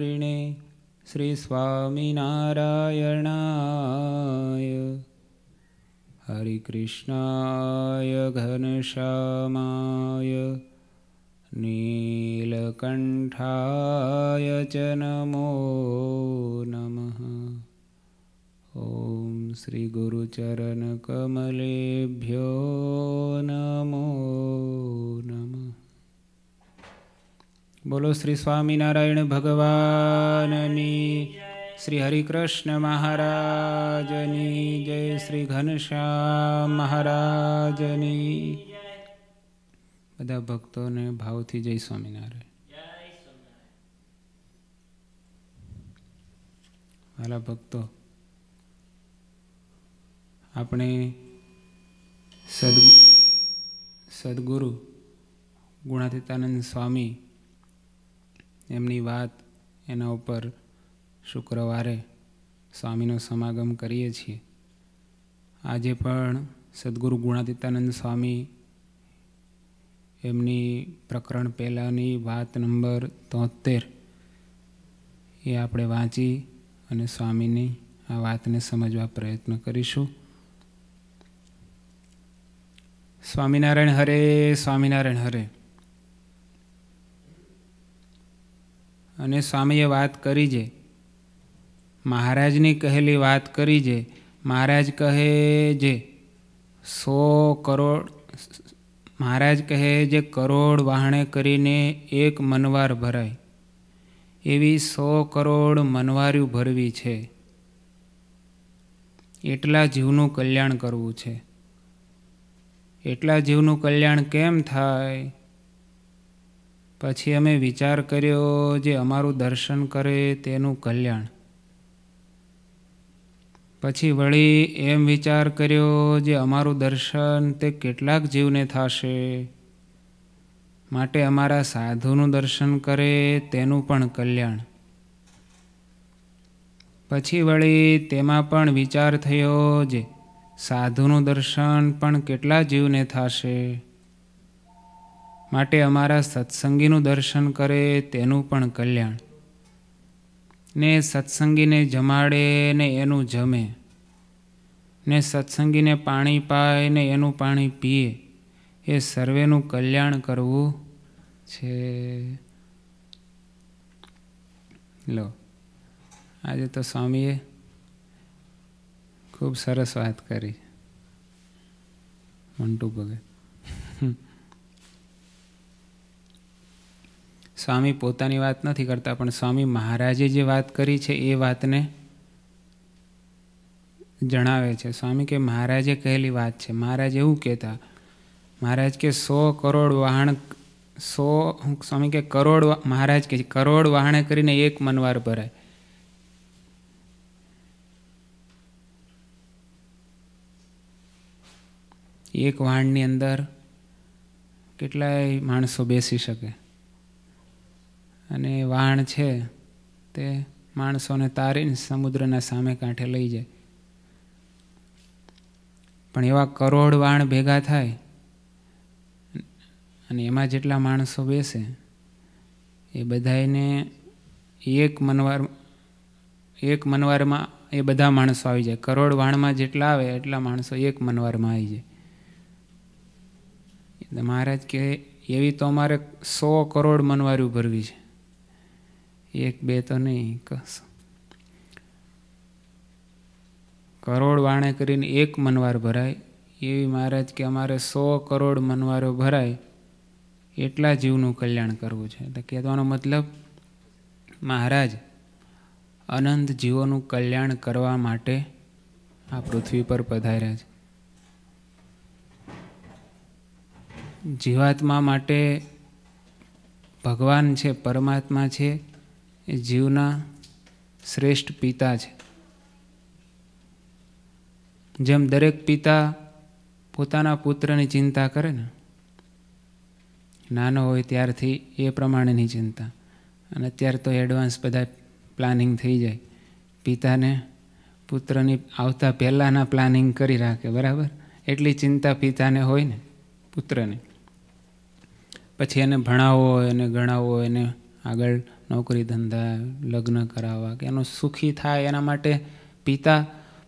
रिणे श्रीस्वामिनारायणाय हरिकृष्णाय घनश्यामाय नीलकण्ठाय च नमो नमः ॐ श्रीगुरुचरणकमलेभ्यो नमो नमः બોલો શ્રી સ્વામિનારાયણ ભગવાનની શ્રી હરિકૃષ્ણ મહારાજની જય શ્રી ઘનશ્યામ મહારાજની બધા ભક્તોને ભાવથી જય સ્વામિનારાયણ વાલા ભક્તો આપણે સદગુરુ ગુણાતીતાનંદ સ્વામી એમની વાત એના ઉપર શુક્રવારે સ્વામીનો સમાગમ કરીએ છીએ આજે પણ સદગુરુ ગુણાતીતાનંદ સ્વામી એમની પ્રકરણ પહેલાંની વાત નંબર તોતેર એ આપણે વાંચી અને સ્વામીની આ વાતને સમજવા પ્રયત્ન કરીશું સ્વામિનારાયણ હરે સ્વામિનારાયણ હરે અને સ્વામીએ વાત કરી છે મહારાજની કહેલી વાત કરી છે મહારાજ કહે જે સો કરોડ મહારાજ કહે જે કરોડ વહાણે કરીને એક મનવાર ભરાય એવી સો કરોડ મનવાર્યું ભરવી છે એટલા જીવનું કલ્યાણ કરવું છે એટલા જીવનું કલ્યાણ કેમ થાય પછી અમે વિચાર કર્યો જે અમારું દર્શન કરે તેનું કલ્યાણ પછી વળી એમ વિચાર કર્યો જે અમારું દર્શન તે કેટલાક જીવને થશે માટે અમારા સાધુનું દર્શન કરે તેનું પણ કલ્યાણ પછી વળી તેમાં પણ વિચાર થયો જે સાધુનું દર્શન પણ કેટલા જીવને થશે માટે અમારા સત્સંગીનું દર્શન કરે તેનું પણ કલ્યાણ ને સત્સંગીને જમાડે ને એનું જમે ને સત્સંગીને પાણી પાય ને એનું પાણી પીએ એ સર્વેનું કલ્યાણ કરવું છે લો આજે તો સ્વામીએ ખૂબ સરસ વાત કરી મંટુ ભગત સ્વામી પોતાની વાત નથી કરતા પણ સ્વામી મહારાજે જે વાત કરી છે એ વાતને જણાવે છે સ્વામી કે મહારાજે કહેલી વાત છે મહારાજ એવું કહેતા મહારાજ કે સો કરોડ વહાણ સો સ્વામી કે કરોડ મહારાજ કે કરોડ વહાણે કરીને એક મનવાર ભરાય એક વાણની અંદર કેટલાય માણસો બેસી શકે અને વાહણ છે તે માણસોને તારીને સમુદ્રના સામે કાંઠે લઈ જાય પણ એવા કરોડ વાણ ભેગા થાય અને એમાં જેટલા માણસો બેસે એ બધાને એક મનવાર એક મનવારમાં એ બધા માણસો આવી જાય કરોડ વાણમાં જેટલા આવે એટલા માણસો એક મનવારમાં આવી જાય મહારાજ કહે એવી તો અમારે સો કરોડ મનવારી ભરવી છે એક બે તો નહીં કસ કરોડ વાણે કરીને એક મનવાર ભરાય એવી મહારાજ કે અમારે સો કરોડ મનવારો ભરાય એટલા જીવનું કલ્યાણ કરવું છે એટલે કહેવાનો મતલબ મહારાજ અનંત જીવોનું કલ્યાણ કરવા માટે આ પૃથ્વી પર પધાર્યા છે જીવાત્મા માટે ભગવાન છે પરમાત્મા છે એ જીવના શ્રેષ્ઠ પિતા છે જેમ દરેક પિતા પોતાના પુત્રની ચિંતા કરે ને નાનો હોય ત્યારથી એ પ્રમાણેની ચિંતા અને અત્યારે તો એડવાન્સ બધા પ્લાનિંગ થઈ જાય પિતાને પુત્રની આવતા પહેલાંના પ્લાનિંગ કરી રાખે બરાબર એટલી ચિંતા પિતાને હોય ને પુત્રને પછી એને ભણાવવો હોય એને ગણાવવો હોય એને આગળ નોકરી ધંધા લગ્ન કરાવવા કે એનો સુખી થાય એના માટે પિતા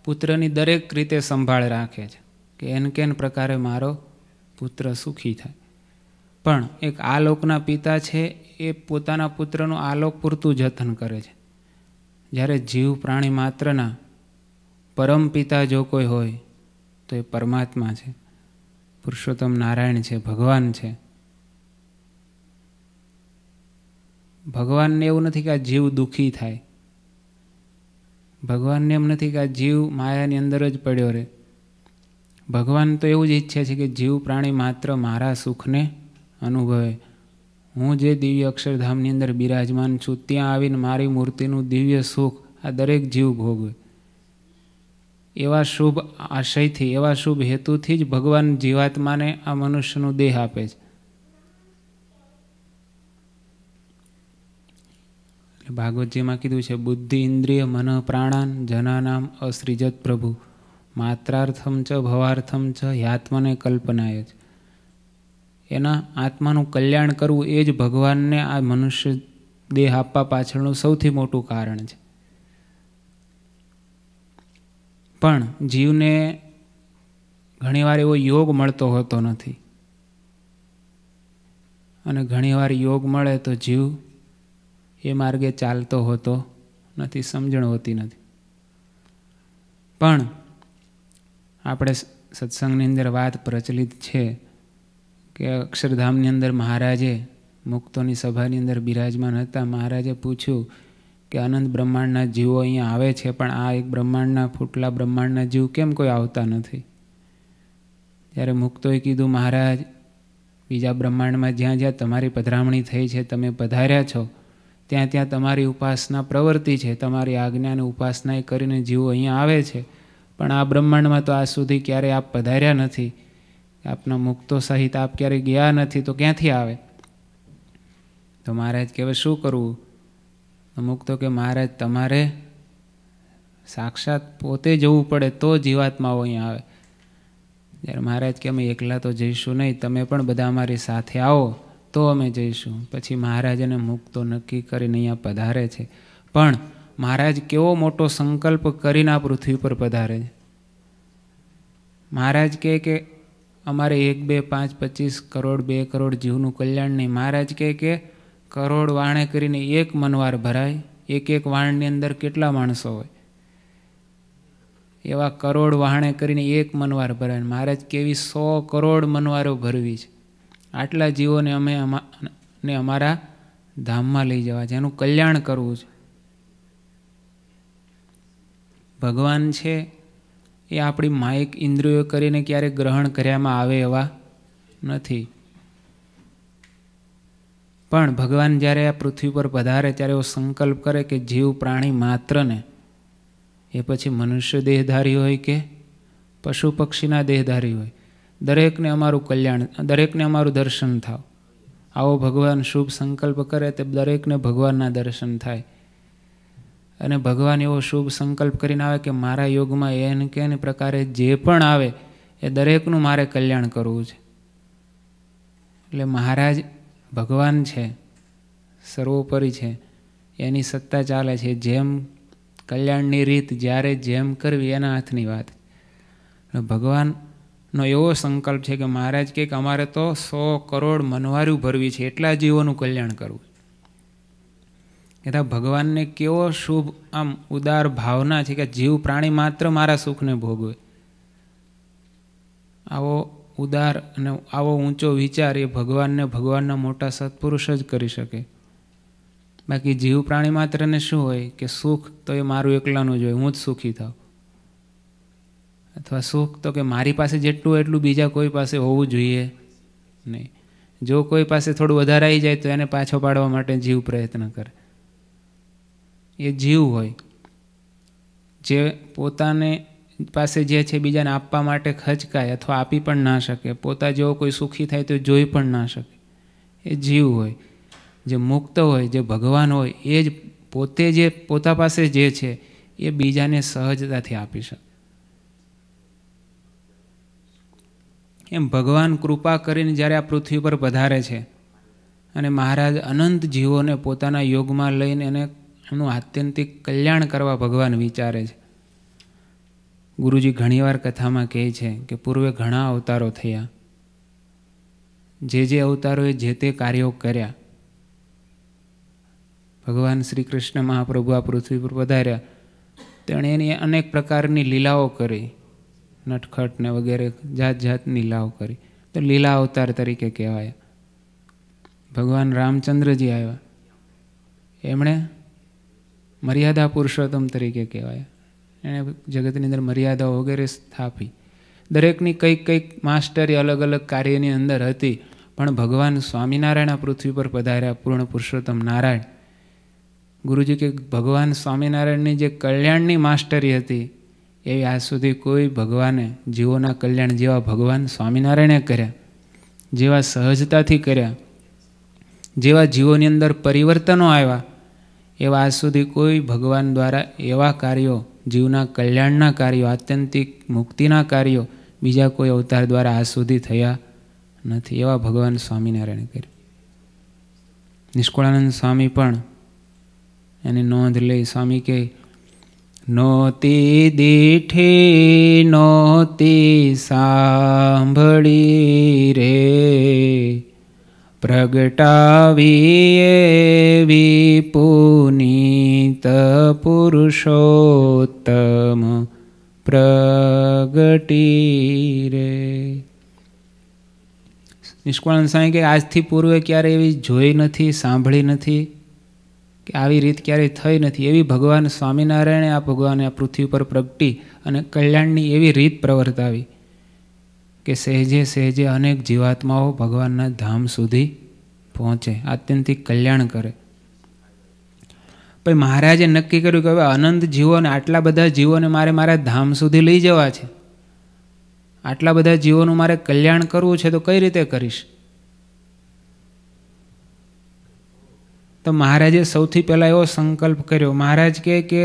પુત્રની દરેક રીતે સંભાળ રાખે છે કે એન કેન પ્રકારે મારો પુત્ર સુખી થાય પણ એક આલોકના પિતા છે એ પોતાના પુત્રનું આલોક પૂરતું જતન કરે છે જ્યારે જીવ પ્રાણી માત્રના પરમ પિતા જો કોઈ હોય તો એ પરમાત્મા છે પુરુષોત્તમ નારાયણ છે ભગવાન છે ભગવાનને એવું નથી કે આ જીવ દુઃખી થાય ભગવાનને એમ નથી કે આ જીવ માયાની અંદર જ પડ્યો રહે ભગવાન તો એવું જ ઈચ્છે છે કે જીવ પ્રાણી માત્ર મારા સુખને અનુભવે હું જે દિવ્ય અક્ષરધામની અંદર બિરાજમાન છું ત્યાં આવીને મારી મૂર્તિનું દિવ્ય સુખ આ દરેક જીવ ભોગવે એવા શુભ આશયથી એવા શુભ હેતુથી જ ભગવાન જીવાત્માને આ મનુષ્યનું દેહ આપે છે ભાગવતજીમાં કીધું છે બુદ્ધિ ઇન્દ્રિય મન પ્રાણાન જનાનામ અસૃજત પ્રભુ માત્રાર્થમ ચ ભવાર્થમ ચ યાત્મને કલ્પનાય જ એના આત્માનું કલ્યાણ કરવું એ જ ભગવાનને આ મનુષ્ય દેહ આપવા પાછળનું સૌથી મોટું કારણ છે પણ જીવને ઘણીવાર એવો યોગ મળતો હોતો નથી અને ઘણીવાર યોગ મળે તો જીવ એ માર્ગે ચાલતો હોતો નથી સમજણ હોતી નથી પણ આપણે સત્સંગની અંદર વાત પ્રચલિત છે કે અક્ષરધામની અંદર મહારાજે મુક્તોની સભાની અંદર બિરાજમાન હતા મહારાજે પૂછ્યું કે અનંત બ્રહ્માંડના જીવો અહીંયા આવે છે પણ આ એક બ્રહ્માંડના ફૂટલા બ્રહ્માંડના જીવ કેમ કોઈ આવતા નથી ત્યારે મુક્તોએ કીધું મહારાજ બીજા બ્રહ્માંડમાં જ્યાં જ્યાં તમારી પધરામણી થઈ છે તમે પધાર્યા છો ત્યાં ત્યાં તમારી ઉપાસના પ્રવૃત્તિ છે તમારી આજ્ઞાને ઉપાસના એ કરીને જીવો અહીંયા આવે છે પણ આ બ્રહ્માંડમાં તો આજ સુધી ક્યારેય આપ પધાર્યા નથી આપના મુક્તો સહિત આપ ક્યારેય ગયા નથી તો ક્યાંથી આવે તો મહારાજ કહેવાય શું કરવું અમુક તો કે મહારાજ તમારે સાક્ષાત પોતે જવું પડે તો જીવાત્માઓ અહીંયા આવે ત્યારે મહારાજ કે અમે એકલા તો જઈશું નહીં તમે પણ બધા અમારી સાથે આવો તો અમે જઈશું પછી મહારાજને મૂકતો નક્કી કરીને અહીંયા પધારે છે પણ મહારાજ કેવો મોટો સંકલ્પ કરીને આ પૃથ્વી પર પધારે છે મહારાજ કહે કે અમારે એક બે પાંચ પચીસ કરોડ બે કરોડ જીવનું કલ્યાણ નહીં મહારાજ કહે કે કરોડ વાણે કરીને એક મનવાર ભરાય એક એક વાણની અંદર કેટલા માણસો હોય એવા કરોડ વાહણે કરીને એક મનવાર ભરાય મહારાજ કેવી સો કરોડ મનવારો ભરવી છે આટલા જીવોને અમે ને અમારા ધામમાં લઈ જવા છે એનું કલ્યાણ કરવું છે ભગવાન છે એ આપણી માયક ઇન્દ્રિયો કરીને ક્યારેક ગ્રહણ કર્યામાં આવે એવા નથી પણ ભગવાન જ્યારે આ પૃથ્વી પર પધારે ત્યારે એવો સંકલ્પ કરે કે જીવ પ્રાણી માત્રને એ પછી મનુષ્ય દેહધારી હોય કે પશુ પક્ષીના દેહધારી હોય દરેકને અમારું કલ્યાણ દરેકને અમારું દર્શન થાવ આવો ભગવાન શુભ સંકલ્પ કરે તે દરેકને ભગવાનના દર્શન થાય અને ભગવાન એવો શુભ સંકલ્પ કરીને આવે કે મારા યોગમાં એને કે એને પ્રકારે જે પણ આવે એ દરેકનું મારે કલ્યાણ કરવું છે એટલે મહારાજ ભગવાન છે સર્વોપરી છે એની સત્તા ચાલે છે જેમ કલ્યાણની રીત જ્યારે જેમ કરવી એના હાથની વાત ભગવાન નો એવો સંકલ્પ છે કે મહારાજ કે અમારે તો સો કરોડ મનવાર્યું ભરવી છે એટલા જીવોનું કલ્યાણ કરવું કહેતા ભગવાનને કેવો શુભ આમ ઉદાર ભાવના છે કે જીવ પ્રાણી માત્ર મારા સુખને ભોગવે આવો ઉદાર અને આવો ઊંચો વિચાર એ ભગવાનને ભગવાનના મોટા સત્પુરુષ જ કરી શકે બાકી જીવ પ્રાણી માત્રને શું હોય કે સુખ તો એ મારું એકલાનું જ હોય હું જ સુખી થાઉં અથવા સુખ તો કે મારી પાસે જેટલું એટલું બીજા કોઈ પાસે હોવું જોઈએ નહીં જો કોઈ પાસે થોડું વધારે આવી જાય તો એને પાછો પાડવા માટે જીવ પ્રયત્ન કરે એ જીવ હોય જે પોતાને પાસે જે છે બીજાને આપવા માટે ખચકાય અથવા આપી પણ ના શકે પોતા જેવો કોઈ સુખી થાય તો જોઈ પણ ના શકે એ જીવ હોય જે મુક્ત હોય જે ભગવાન હોય એ જ પોતે જે પોતા પાસે જે છે એ બીજાને સહજતાથી આપી શકે એમ ભગવાન કૃપા કરીને જ્યારે આ પૃથ્વી પર પધારે છે અને મહારાજ અનંત જીવોને પોતાના યોગમાં લઈને એને એનું આત્યંતિક કલ્યાણ કરવા ભગવાન વિચારે છે ગુરુજી ઘણીવાર કથામાં કહે છે કે પૂર્વે ઘણા અવતારો થયા જે જે અવતારોએ જે તે કાર્યો કર્યા ભગવાન શ્રી કૃષ્ણ મહાપ્રભુ આ પૃથ્વી પર પધાર્યા તેણે એની અનેક પ્રકારની લીલાઓ કરી નટખટ ને વગેરે જાત જાતની લીલાઓ કરી તો લીલા અવતાર તરીકે કહેવાય ભગવાન રામચંદ્રજી આવ્યા એમણે મર્યાદા પુરુષોત્તમ તરીકે કહેવાય એણે જગતની અંદર મર્યાદાઓ વગેરે સ્થાપી દરેકની કંઈક કંઈક માસ્ટરી અલગ અલગ કાર્યની અંદર હતી પણ ભગવાન સ્વામિનારાયણ પૃથ્વી પર પધાર્યા પૂર્ણ પુરુષોત્તમ નારાયણ ગુરુજી કે ભગવાન સ્વામિનારાયણની જે કલ્યાણની માસ્ટરી હતી એ આજ સુધી કોઈ ભગવાને જીવોના કલ્યાણ જેવા ભગવાન સ્વામિનારાયણે કર્યા જેવા સહજતાથી કર્યા જેવા જીવોની અંદર પરિવર્તનો આવ્યા એવા આજ સુધી કોઈ ભગવાન દ્વારા એવા કાર્યો જીવના કલ્યાણના કાર્યો આત્યંતિક મુક્તિના કાર્યો બીજા કોઈ અવતાર દ્વારા આજ સુધી થયા નથી એવા ભગવાન સ્વામિનારાયણે કર્યા નિષ્કુળાનંદ સ્વામી પણ એની નોંધ લઈ સ્વામી કે નોતી દીઠી નોતી સાંભળી રે પ્રગટાવીએ વિપુનીત પુરુષોત્તમ પ્રગટી રે નિષ્કુળાન સ્વામી કે આજથી પૂર્વે ક્યારે એવી જોઈ નથી સાંભળી નથી કે આવી રીત ક્યારેય થઈ નથી એવી ભગવાન સ્વામિનારાયણે આ ભગવાને આ પૃથ્વી પર પ્રગટી અને કલ્યાણની એવી રીત પ્રવર્તાવી કે સહેજે સહેજે અનેક જીવાત્માઓ ભગવાનના ધામ સુધી પહોંચે આત્યંતિક કલ્યાણ કરે પછી મહારાજે નક્કી કર્યું કે હવે અનંત જીવોને આટલા બધા જીવોને મારે મારા ધામ સુધી લઈ જવા છે આટલા બધા જીવોનું મારે કલ્યાણ કરવું છે તો કઈ રીતે કરીશ તો મહારાજે સૌથી પહેલાં એવો સંકલ્પ કર્યો મહારાજ કહે કે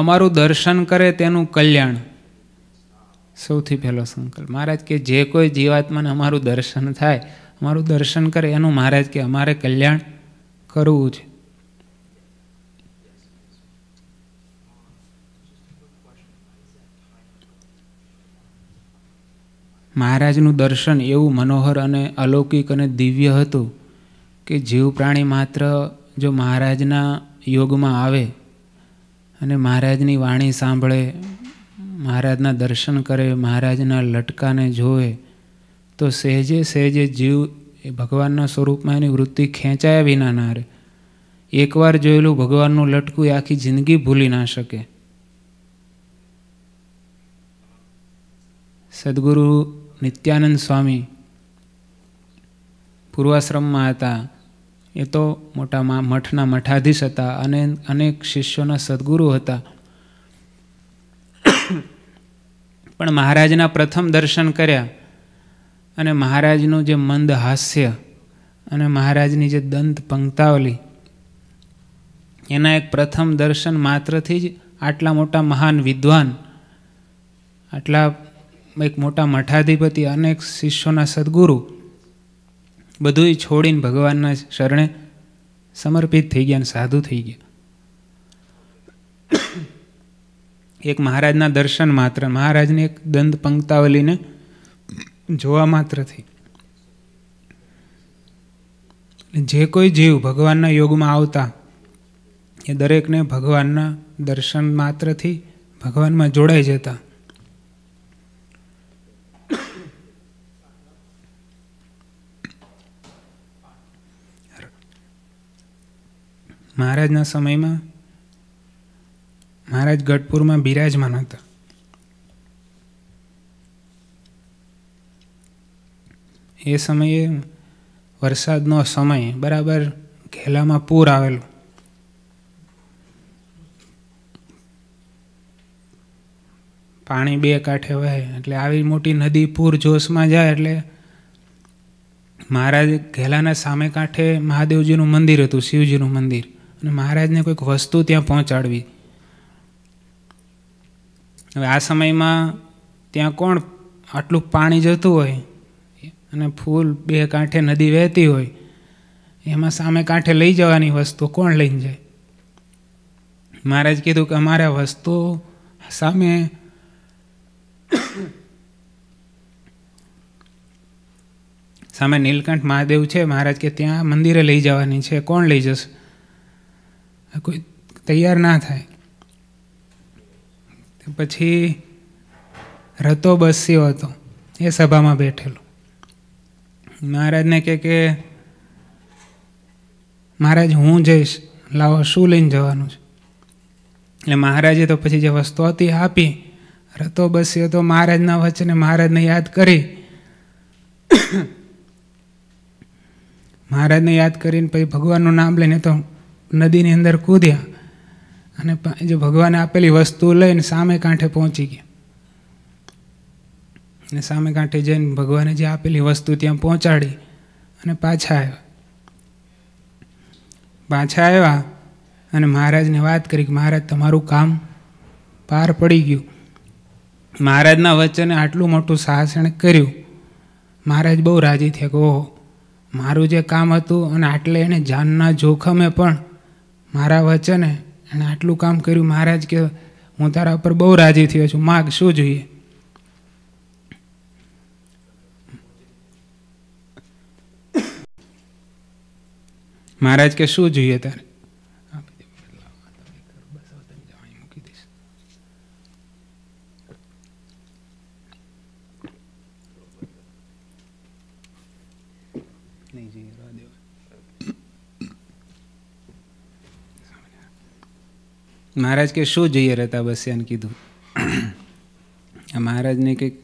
અમારું દર્શન કરે તેનું કલ્યાણ સૌથી પહેલો સંકલ્પ મહારાજ કે જે કોઈ જીવાત્માને અમારું દર્શન થાય અમારું દર્શન કરે એનું મહારાજ કે અમારે કલ્યાણ કરવું છે મહારાજનું દર્શન એવું મનોહર અને અલૌકિક અને દિવ્ય હતું કે જીવ પ્રાણી માત્ર જો મહારાજના યોગમાં આવે અને મહારાજની વાણી સાંભળે મહારાજના દર્શન કરે મહારાજના લટકાને જોવે તો સહેજે સહેજે જીવ એ ભગવાનના સ્વરૂપમાં એની વૃત્તિ ખેંચાયા વિના ના રહે એકવાર જોયેલું ભગવાનનું લટકું એ આખી જિંદગી ભૂલી ના શકે સદગુરુ નિત્યાનંદ સ્વામી પૂર્વાશ્રમમાં હતા એ તો મોટામાં મઠના મઠાધીશ હતા અને અનેક શિષ્યોના સદગુરુ હતા પણ મહારાજના પ્રથમ દર્શન કર્યા અને મહારાજનું જે મંદ હાસ્ય અને મહારાજની જે દંત પંક્તાવલી એના એક પ્રથમ દર્શન માત્રથી જ આટલા મોટા મહાન વિદ્વાન આટલા એક મોટા મઠાધિપતિ અનેક શિષ્યોના સદગુરુ બધુંય છોડીને ભગવાનના શરણે સમર્પિત થઈ ગયા અને સાધુ થઈ ગયા એક મહારાજના દર્શન માત્ર મહારાજને એક દંત પંક્તાવલીને જોવા માત્રથી જે કોઈ જીવ ભગવાનના યોગમાં આવતા એ દરેકને ભગવાનના દર્શન માત્રથી ભગવાનમાં જોડાઈ જતા મહારાજના સમયમાં મહારાજ ગઢપુરમાં બિરાજમાન હતા એ સમયે વરસાદનો સમય બરાબર ઘેલામાં પૂર આવેલું પાણી બે કાંઠે વહે એટલે આવી મોટી નદી પૂર જોશમાં જાય એટલે મહારાજ ઘેલાના સામે કાંઠે મહાદેવજીનું મંદિર હતું શિવજીનું મંદિર અને મહારાજને કોઈક વસ્તુ ત્યાં પહોંચાડવી હવે આ સમયમાં ત્યાં કોણ આટલું પાણી જતું હોય અને ફૂલ બે કાંઠે નદી વહેતી હોય એમાં સામે કાંઠે લઈ જવાની વસ્તુ કોણ લઈને જાય મહારાજ કીધું કે અમારે વસ્તુ સામે સામે નીલકંઠ મહાદેવ છે મહારાજ કે ત્યાં મંદિરે લઈ જવાની છે કોણ લઈ જશે કોઈ તૈયાર ના થાય પછી રતો બસ્યો હતો એ સભામાં બેઠેલો મહારાજને કે કે મહારાજ હું જઈશ લાવો શું લઈને જવાનું છે એટલે મહારાજે તો પછી જે વસ્તુ હતી આપી રતો બસ્યો તો મહારાજના વચને મહારાજને યાદ કરી મહારાજને યાદ કરીને પછી ભગવાનનું નામ લઈને તો નદીની અંદર કૂદ્યા અને જે ભગવાને આપેલી વસ્તુ લઈને સામે કાંઠે પહોંચી ગયા અને સામે કાંઠે જઈને ભગવાને જે આપેલી વસ્તુ ત્યાં પહોંચાડી અને પાછા આવ્યા પાછા આવ્યા અને મહારાજને વાત કરી કે મહારાજ તમારું કામ પાર પડી ગયું મહારાજના વચ્ચેને આટલું મોટું સાહસ એણે કર્યું મહારાજ બહુ રાજી થયા કે ઓહો મારું જે કામ હતું અને આટલે એણે જાનના જોખમે પણ મારા વચને એણે આટલું કામ કર્યું મહારાજ કે હું તારા ઉપર બહુ રાજી થયો છું માગ શું જોઈએ મહારાજ કે શું જોઈએ તારે મહારાજ કે શું જોઈએ રહેતા બસ્યાને કીધું આ મહારાજને કંઈક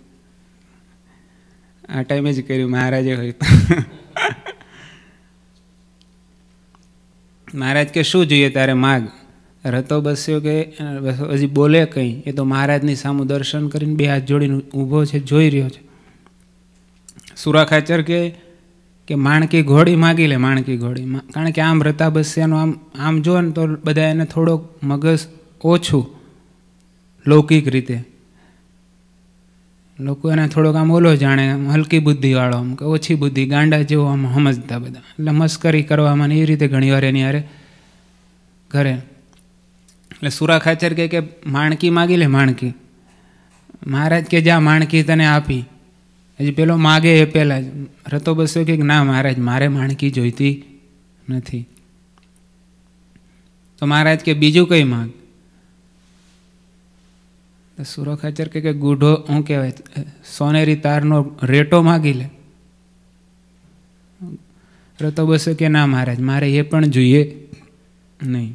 આ ટાઈમે જ કર્યું મહારાજે હોય મહારાજ કે શું જોઈએ તારે માગ રતો બસ્યો કે હજી બોલે કંઈ એ તો મહારાજની સામું દર્શન કરીને બે હાથ જોડીને ઊભો છે જોઈ રહ્યો છે સુરાખાચર કે કે માણકી ઘોડી માગી લે માણકી ઘોડી કારણ કે આમ રતા બસ્યાનું આમ આમ જો ને તો બધા એને થોડોક મગજ ઓછું લૌકિક રીતે લોકો એને થોડોક આમ ઓલો જાણે હલકી બુદ્ધિવાળો આમ કે ઓછી બુદ્ધિ ગાંડા જેવો આમ સમજતા બધા એટલે મસ્કરી કરવામાં એ રીતે ઘણીવાર એની હારે ઘરે એટલે સુરા ખાચર કે માણકી માગી લે માણકી મહારાજ કે જા માણકી તને આપી હજી પેલો માગે એ પહેલાં જ રતો બસો કે ના મહારાજ મારે માણકી જોઈતી નથી તો મહારાજ કે બીજું કંઈ માગ સુરખાચર કે ગુઢો શું કહેવાય સોનેરી તારનો રેટો માગી લે રતો બસો કે ના મહારાજ મારે એ પણ જોઈએ નહીં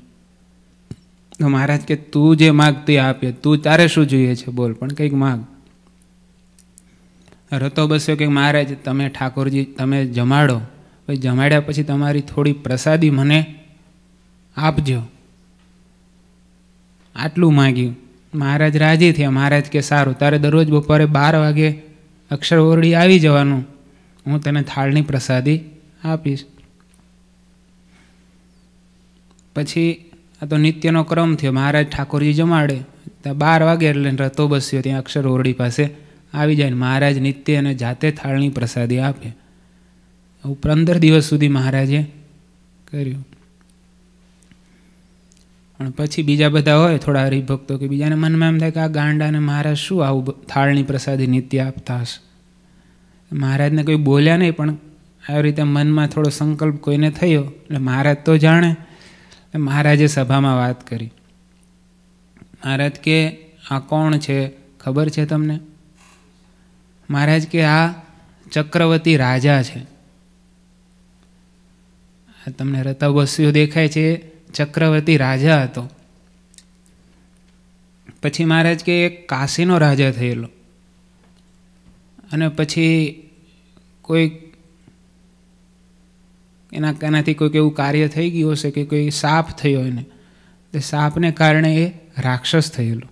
તો મહારાજ કે તું જે માગ તે આપે તું તારે શું જોઈએ છે બોલ પણ કંઈક માગ રતો બસ્યો કે મહારાજ તમે ઠાકોરજી તમે જમાડો પછી જમાડ્યા પછી તમારી થોડી પ્રસાદી મને આપજો આટલું માગ્યું મહારાજ રાજી થયા મહારાજ કે સારું તારે દરરોજ બપોરે બાર વાગે અક્ષર ઓરડી આવી જવાનું હું તને થાળની પ્રસાદી આપીશ પછી આ તો નિત્યનો ક્રમ થયો મહારાજ ઠાકોરજી જમાડે ત્યાં બાર વાગે એટલે રતો બસ્યો ત્યાં અક્ષર ઓરડી પાસે આવી જાય ને મહારાજ નિત્ય અને જાતે થાળની પ્રસાદી આપે આવું પંદર દિવસ સુધી મહારાજે કર્યું પણ પછી બીજા બધા હોય થોડા હરિભક્તો કે બીજાને મનમાં એમ થાય કે આ ગાંડાને મહારાજ શું આવું થાળની પ્રસાદી નિત્ય આપતા હશે મહારાજને કોઈ બોલ્યા નહીં પણ આવી રીતે મનમાં થોડો સંકલ્પ કોઈને થયો એટલે મહારાજ તો જાણે એટલે મહારાજે સભામાં વાત કરી મહારાજ કે આ કોણ છે ખબર છે તમને મહારાજ કે આ ચક્રવર્તી રાજા છે તમને રતાબસ્યો દેખાય છે ચક્રવર્તી રાજા હતો પછી મહારાજ કે એક કાશીનો રાજા થયેલો અને પછી કોઈ એના એનાથી કોઈક એવું કાર્ય થઈ ગયું હશે કે કોઈ સાપ થયો એને તે સાપને કારણે એ રાક્ષસ થયેલો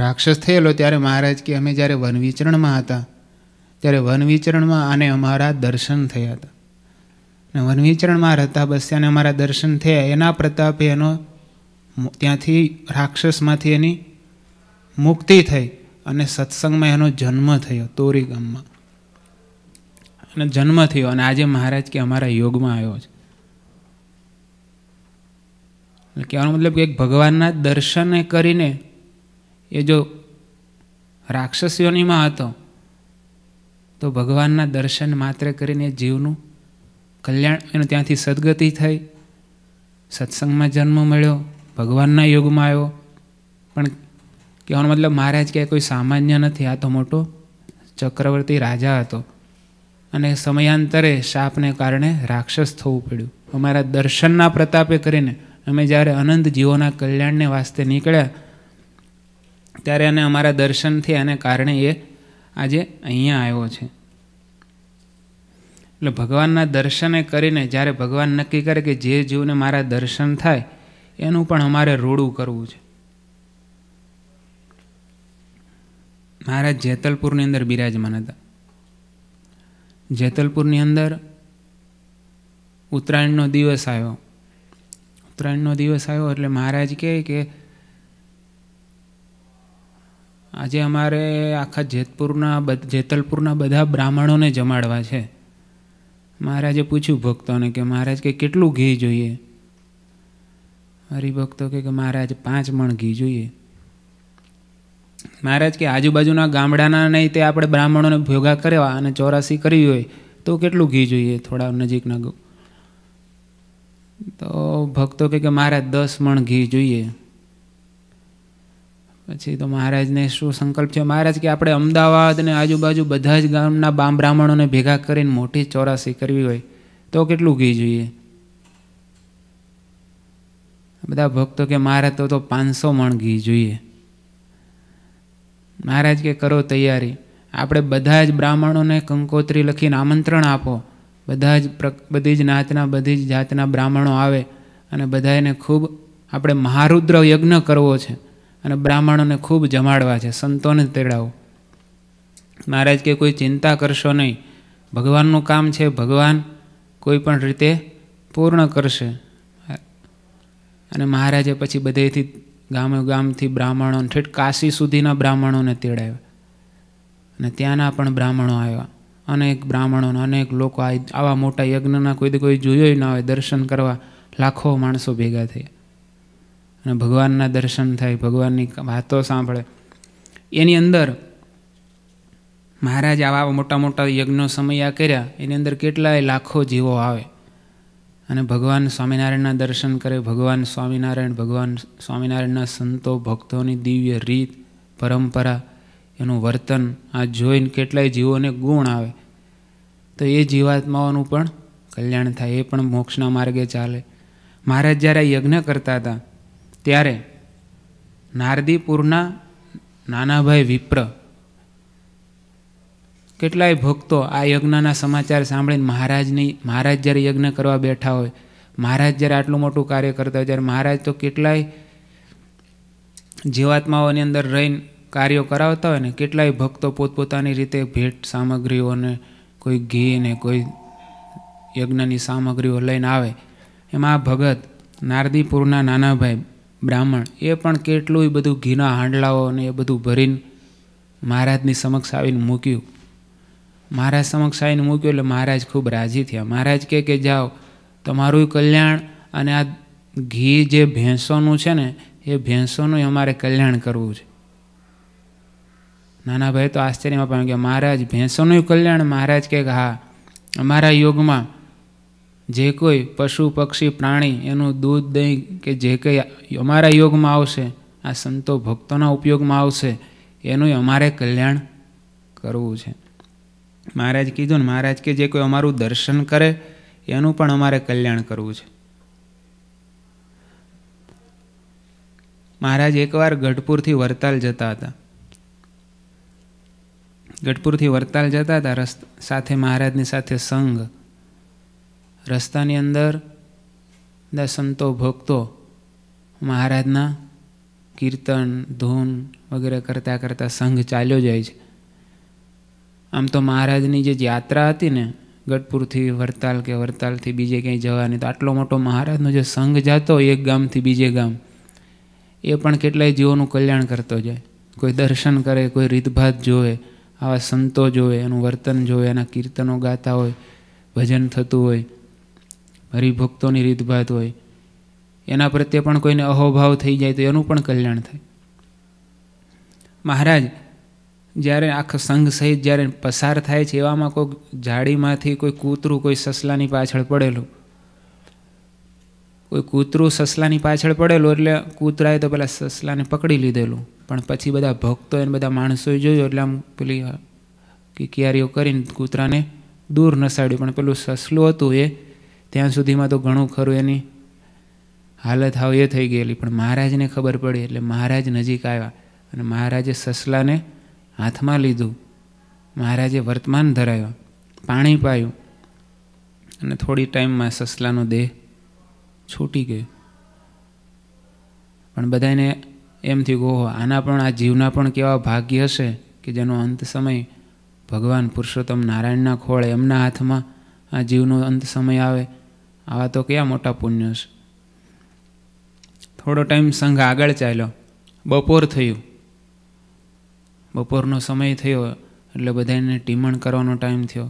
રાક્ષસ થયેલો ત્યારે મહારાજ કે અમે જ્યારે વનવિચરણમાં હતા ત્યારે વનવિચરણમાં આને અમારા દર્શન થયા હતા અને વનવિચરણમાં રહેતા બસ્યાને અમારા દર્શન થયા એના પ્રતાપે એનો ત્યાંથી રાક્ષસમાંથી એની મુક્તિ થઈ અને સત્સંગમાં એનો જન્મ થયો તોરી ગામમાં અને જન્મ થયો અને આજે મહારાજ કે અમારા યોગમાં આવ્યો છે કહેવાનો મતલબ કે એક ભગવાનના દર્શને કરીને એ જો રાક્ષસીઓનીમાં હતો તો ભગવાનના દર્શન માત્ર કરીને જીવનું કલ્યાણ એનું ત્યાંથી સદગતિ થઈ સત્સંગમાં જન્મ મળ્યો ભગવાનના યુગમાં આવ્યો પણ કહેવાનો મતલબ મહારાજ ક્યાંય કોઈ સામાન્ય નથી આ તો મોટો ચક્રવર્તી રાજા હતો અને સમયાંતરે શાપને કારણે રાક્ષસ થવું પડ્યું અમારા દર્શનના પ્રતાપે કરીને અમે જ્યારે અનંત જીવોના કલ્યાણને વાસ્તે નીકળ્યા ત્યારે અને અમારા દર્શનથી એને કારણે એ આજે અહીંયા આવ્યો છે એટલે ભગવાનના દર્શને કરીને જ્યારે ભગવાન નક્કી કરે કે જે જીવને મારા દર્શન થાય એનું પણ અમારે રોડું કરવું છે મહારાજ જેતલપુરની અંદર બિરાજમાન હતા જેતલપુરની અંદર ઉત્તરાયણનો દિવસ આવ્યો ઉત્તરાયણનો દિવસ આવ્યો એટલે મહારાજ કહે કે આજે અમારે આખા જેતપુરના જેતલપુરના બધા બ્રાહ્મણોને જમાડવા છે મહારાજે પૂછ્યું ભક્તોને કે મહારાજ કે કેટલું ઘી જોઈએ હરિભક્તો કે મહારાજ પાંચ મણ ઘી જોઈએ મહારાજ કે આજુબાજુના ગામડાના નહીં તે આપણે બ્રાહ્મણોને ભેગા કર્યા અને ચોરાસી કરી હોય તો કેટલું ઘી જોઈએ થોડા નજીકના તો ભક્તો કે મહારાજ દસ મણ ઘી જોઈએ પછી તો મહારાજને શું સંકલ્પ થયો મહારાજ કે આપણે અમદાવાદ અને આજુબાજુ બધા જ ગામના બામ બ્રાહ્મણોને ભેગા કરીને મોટી ચોરાસી કરવી હોય તો કેટલું ઘી જોઈએ બધા ભક્તો કે મહારાજ તો તો પાંચસો મણ ઘી જોઈએ મહારાજ કે કરો તૈયારી આપણે બધા જ બ્રાહ્મણોને કંકોત્રી લખીને આમંત્રણ આપો બધા જ બધી જ નાતના બધી જ જાતના બ્રાહ્મણો આવે અને બધાને ખૂબ આપણે મહારુદ્ર યજ્ઞ કરવો છે અને બ્રાહ્મણોને ખૂબ જમાડવા છે સંતોને તેડાવો મહારાજ કે કોઈ ચિંતા કરશો નહીં ભગવાનનું કામ છે ભગવાન કોઈ પણ રીતે પૂર્ણ કરશે અને મહારાજે પછી બધેથી ગામે ગામથી બ્રાહ્મણો ઠેઠ કાશી સુધીના બ્રાહ્મણોને તેડાવ્યા અને ત્યાંના પણ બ્રાહ્મણો આવ્યા અનેક બ્રાહ્મણોને અનેક લોકો આવા મોટા યજ્ઞના કોઈ કોઈ જોયો ના હોય દર્શન કરવા લાખો માણસો ભેગા થયા અને ભગવાનના દર્શન થાય ભગવાનની વાતો સાંભળે એની અંદર મહારાજ આવા મોટા મોટા યજ્ઞો સમય આ કર્યા એની અંદર કેટલાય લાખો જીવો આવે અને ભગવાન સ્વામિનારાયણના દર્શન કરે ભગવાન સ્વામિનારાયણ ભગવાન સ્વામિનારાયણના સંતો ભક્તોની દિવ્ય રીત પરંપરા એનું વર્તન આ જોઈને કેટલાય જીવોને ગુણ આવે તો એ જીવાત્માઓનું પણ કલ્યાણ થાય એ પણ મોક્ષના માર્ગે ચાલે મહારાજ જ્યારે યજ્ઞ કરતા હતા ત્યારે નારદીપુરના નાનાભાઈ વિપ્ર કેટલાય ભક્તો આ યજ્ઞના સમાચાર સાંભળીને મહારાજની મહારાજ જ્યારે યજ્ઞ કરવા બેઠા હોય મહારાજ જ્યારે આટલું મોટું કાર્ય કરતા હોય જ્યારે મહારાજ તો કેટલાય જીવાત્માઓની અંદર રહીને કાર્યો કરાવતા હોય ને કેટલાય ભક્તો પોતપોતાની રીતે ભેટ સામગ્રીઓને કોઈ ઘીને કોઈ યજ્ઞની સામગ્રીઓ લઈને આવે એમાં આ ભગત નારદીપુરના નાનાભાઈ બ્રાહ્મણ એ પણ કેટલું બધું ઘીના હાંડલાઓ અને એ બધું ભરીને મહારાજની સમક્ષ આવીને મૂક્યું મહારાજ સમક્ષ આવીને મૂક્યું એટલે મહારાજ ખૂબ રાજી થયા મહારાજ કહે કે જાઓ તમારું કલ્યાણ અને આ ઘી જે ભેંસોનું છે ને એ ભેંસોનું અમારે કલ્યાણ કરવું છે નાના ભાઈ તો આશ્ચર્યમાં પામ્યું કે મહારાજ ભેંસોનું કલ્યાણ મહારાજ કહે કે હા અમારા યોગમાં જે કોઈ પશુ પક્ષી પ્રાણી એનું દૂધ દહીં કે જે કંઈ અમારા યોગમાં આવશે આ સંતો ભક્તોના ઉપયોગમાં આવશે એનું અમારે કલ્યાણ કરવું છે મહારાજ કીધું ને મહારાજ કે જે કોઈ અમારું દર્શન કરે એનું પણ અમારે કલ્યાણ કરવું છે મહારાજ એકવાર ગઢપુરથી વરતાલ જતા હતા ગઢપુરથી વરતાલ જતા હતા રસ્તા સાથે મહારાજની સાથે સંઘ રસ્તાની અંદર બધા સંતો ભક્તો મહારાજના કીર્તન ધૂન વગેરે કરતાં કરતાં સંઘ ચાલ્યો જાય છે આમ તો મહારાજની જે યાત્રા હતી ને ગઢપુરથી વરતાલ કે વરતાલથી બીજે ક્યાંય જવાની તો આટલો મોટો મહારાજનો જે સંઘ જાતો એક ગામથી બીજે ગામ એ પણ કેટલાય જીવોનું કલ્યાણ કરતો જાય કોઈ દર્શન કરે કોઈ રીતભાત જોવે આવા સંતો જોવે એનું વર્તન જોવે એના કીર્તનો ગાતા હોય ભજન થતું હોય હરિભક્તોની રીતભાત હોય એના પ્રત્યે પણ કોઈને અહોભાવ થઈ જાય તો એનું પણ કલ્યાણ થાય મહારાજ જ્યારે આખો સંઘ સહિત જ્યારે પસાર થાય છે એવામાં કોઈ ઝાડીમાંથી કોઈ કૂતરું કોઈ સસલાની પાછળ પડેલું કોઈ કૂતરું સસલાની પાછળ પડેલું એટલે કૂતરાએ તો પેલા સસલાને પકડી લીધેલું પણ પછી બધા ભક્તો એને બધા માણસોએ જોયું એટલે આમ પેલી કિયારીઓ કરીને કૂતરાને દૂર નસાડ્યું પણ પેલું સસલું હતું એ ત્યાં સુધીમાં તો ઘણું ખરું એની હાલત હાવ એ થઈ ગયેલી પણ મહારાજને ખબર પડી એટલે મહારાજ નજીક આવ્યા અને મહારાજે સસલાને હાથમાં લીધું મહારાજે વર્તમાન ધરાવ્યા પાણી પાયું અને થોડી ટાઈમમાં સસલાનો દેહ છૂટી ગયો પણ બધાને એમ થયું ઓહો આના પણ આ જીવના પણ કેવા ભાગ્ય હશે કે જેનો અંત સમય ભગવાન પુરુષોત્તમ નારાયણના ખોળે એમના હાથમાં આ જીવનો અંત સમય આવે આવા તો કયા મોટા પુણ્યો છે થોડો ટાઈમ સંઘ આગળ ચાલ્યો બપોર થયું બપોરનો સમય થયો એટલે બધાને ટીમણ કરવાનો ટાઈમ થયો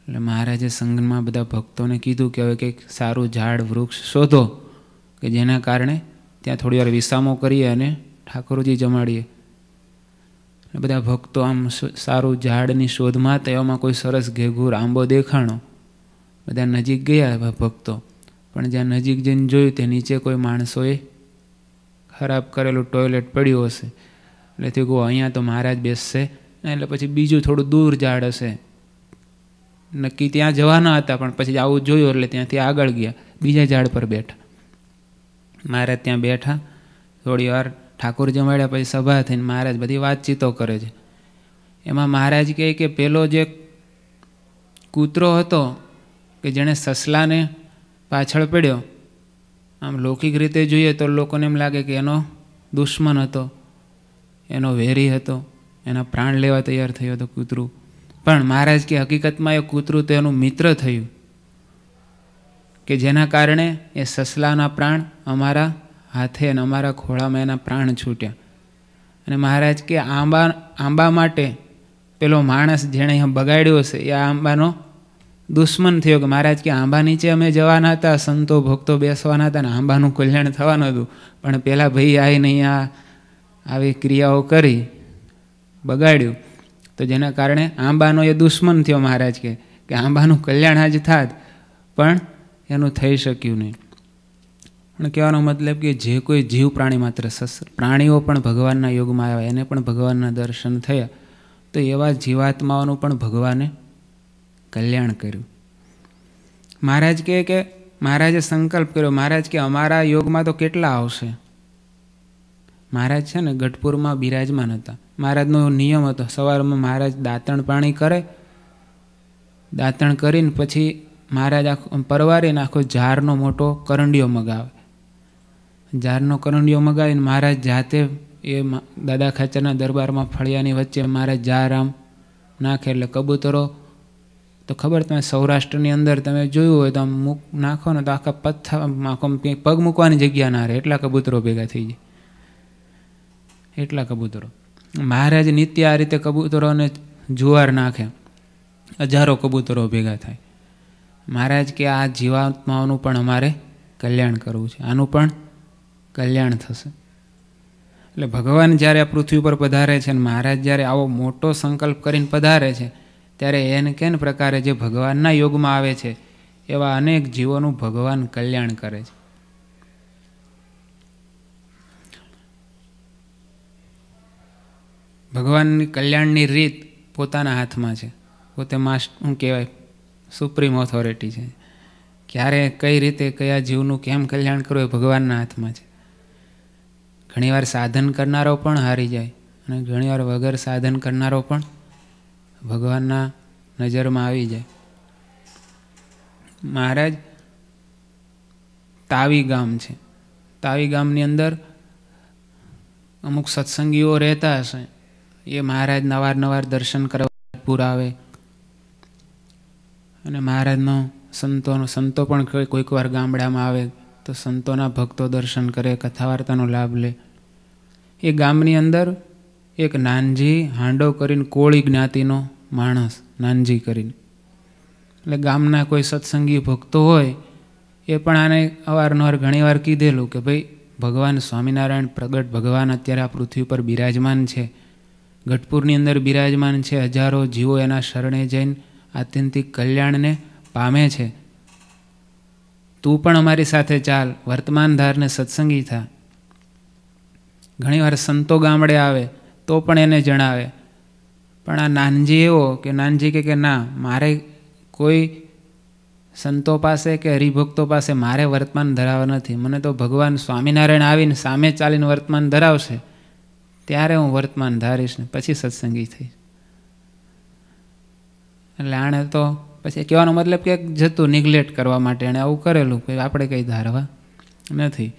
એટલે મહારાજે સંઘમાં બધા ભક્તોને કીધું કે હવે કંઈક સારું ઝાડ વૃક્ષ શોધો કે જેના કારણે ત્યાં થોડી વાર વિસામો કરીએ અને ઠાકોરજી જમાડીએ એટલે બધા ભક્તો આમ સારું ઝાડની શોધમાં તેવામાં કોઈ સરસ ઘેઘૂર આંબો દેખાણો બધા નજીક ગયા ભક્તો પણ જ્યાં નજીક જઈને જોયું તે નીચે કોઈ માણસોએ ખરાબ કરેલું ટોયલેટ પડ્યું હશે એટલે થયું કહું અહીંયા તો મહારાજ બેસશે એટલે પછી બીજું થોડું દૂર ઝાડ હશે નક્કી ત્યાં જવાના હતા પણ પછી આવું જોયું એટલે ત્યાંથી આગળ ગયા બીજા ઝાડ પર બેઠા મહારાજ ત્યાં બેઠા થોડી વાર ઠાકોર જમાડ્યા પછી સભા થઈને મહારાજ બધી વાતચીતો કરે છે એમાં મહારાજ કહે કે પેલો જે કૂતરો હતો કે જેણે સસલાને પાછળ પડ્યો આમ લૌકિક રીતે જોઈએ તો લોકોને એમ લાગે કે એનો દુશ્મન હતો એનો વેરી હતો એના પ્રાણ લેવા તૈયાર થયો હતો કૂતરું પણ મહારાજ કે હકીકતમાં એ કૂતરું તો એનું મિત્ર થયું કે જેના કારણે એ સસલાના પ્રાણ અમારા હાથે અને અમારા ખોળામાં એના પ્રાણ છૂટ્યા અને મહારાજ કે આંબા આંબા માટે પેલો માણસ જેણે અહીંયા બગાડ્યો છે એ આંબાનો દુશ્મન થયો કે મહારાજ કે આંબા નીચે અમે જવાના હતા સંતો ભક્તો બેસવાના હતા અને આંબાનું કલ્યાણ થવાનું હતું પણ પેલા ભાઈ આવી નહીં આ આવી ક્રિયાઓ કરી બગાડ્યું તો જેના કારણે આંબાનો એ દુશ્મન થયો મહારાજ કે કે આંબાનું કલ્યાણ આજ થાત પણ એનું થઈ શક્યું નહીં પણ કહેવાનો મતલબ કે જે કોઈ જીવ પ્રાણી માત્ર પ્રાણીઓ પણ ભગવાનના યોગમાં આવ્યા એને પણ ભગવાનના દર્શન થયા તો એવા જીવાત્માઓનું પણ ભગવાને કલ્યાણ કર્યું મહારાજ કહે કે મહારાજે સંકલ્પ કર્યો મહારાજ કે અમારા યોગમાં તો કેટલા આવશે મહારાજ છે ને ગઢપુરમાં બિરાજમાન હતા મહારાજનો નિયમ હતો સવારમાં મહારાજ દાંતણ પાણી કરે દાંતણ કરીને પછી મહારાજ આખો પરવારીને આખો ઝારનો મોટો કરંડિયો મગાવે ઝારનો કરંડિયો મગાવીને મહારાજ જાતે એ દાદા ખાચરના દરબારમાં ફળિયાની વચ્ચે મહારાજ ઝાર આમ નાખે એટલે કબૂતરો તો ખબર તમે સૌરાષ્ટ્રની અંદર તમે જોયું હોય તો આમ મૂક નાખો ને તો આખા પથ્થર આખો પગ મૂકવાની જગ્યા ના રહે એટલા કબૂતરો ભેગા થઈ જાય એટલા કબૂતરો મહારાજ નિત્ય આ રીતે કબૂતરોને જુવાર નાખે હજારો કબૂતરો ભેગા થાય મહારાજ કે આ જીવાત્માઓનું પણ અમારે કલ્યાણ કરવું છે આનું પણ કલ્યાણ થશે એટલે ભગવાન જ્યારે આ પૃથ્વી પર પધારે છે અને મહારાજ જ્યારે આવો મોટો સંકલ્પ કરીને પધારે છે ત્યારે એને કેન પ્રકારે જે ભગવાનના યોગમાં આવે છે એવા અનેક જીવોનું ભગવાન કલ્યાણ કરે છે ભગવાનની કલ્યાણની રીત પોતાના હાથમાં છે પોતે માસ્ટ શું કહેવાય સુપ્રીમ ઓથોરિટી છે ક્યારે કઈ રીતે કયા જીવનું કેમ કલ્યાણ કરવું એ ભગવાનના હાથમાં છે ઘણીવાર સાધન કરનારો પણ હારી જાય અને ઘણીવાર વગર સાધન કરનારો પણ ભગવાનના નજરમાં આવી જાય મહારાજ તાવી ગામ છે તાવી ગામની અંદર અમુક સત્સંગીઓ રહેતા હશે એ મહારાજ નવાર નવાર દર્શન કરવા પુરાવે અને મહારાજનો સંતોનો સંતો પણ કોઈક વાર ગામડામાં આવે તો સંતોના ભક્તો દર્શન કરે કથા વાર્તાનો લાભ લે એ ગામની અંદર એક નાનજી હાંડો કરીને કોળી જ્ઞાતિનો માણસ નાનજી કરીને એટલે ગામના કોઈ સત્સંગી ભક્તો હોય એ પણ આને અવારનવાર ઘણીવાર કીધેલું કે ભાઈ ભગવાન સ્વામિનારાયણ પ્રગટ ભગવાન અત્યારે આ પૃથ્વી પર બિરાજમાન છે ગઢપુરની અંદર બિરાજમાન છે હજારો જીવો એના શરણે જઈને આત્યંતિક કલ્યાણને પામે છે તું પણ અમારી સાથે ચાલ વર્તમાન ધારને સત્સંગી થા ઘણીવાર સંતો ગામડે આવે તો પણ એને જણાવે પણ આ નાનજી એવો કે નાનજી કે કે ના મારે કોઈ સંતો પાસે કે હરિભક્તો પાસે મારે વર્તમાન ધરાવવા નથી મને તો ભગવાન સ્વામિનારાયણ આવીને સામે ચાલીને વર્તમાન ધરાવશે ત્યારે હું વર્તમાન ધારીશ ને પછી સત્સંગી થઈશ એટલે આણે તો પછી કહેવાનો મતલબ કે જતું નિગ્લેક્ટ કરવા માટે એણે આવું કરેલું કે આપણે કંઈ ધારવા નથી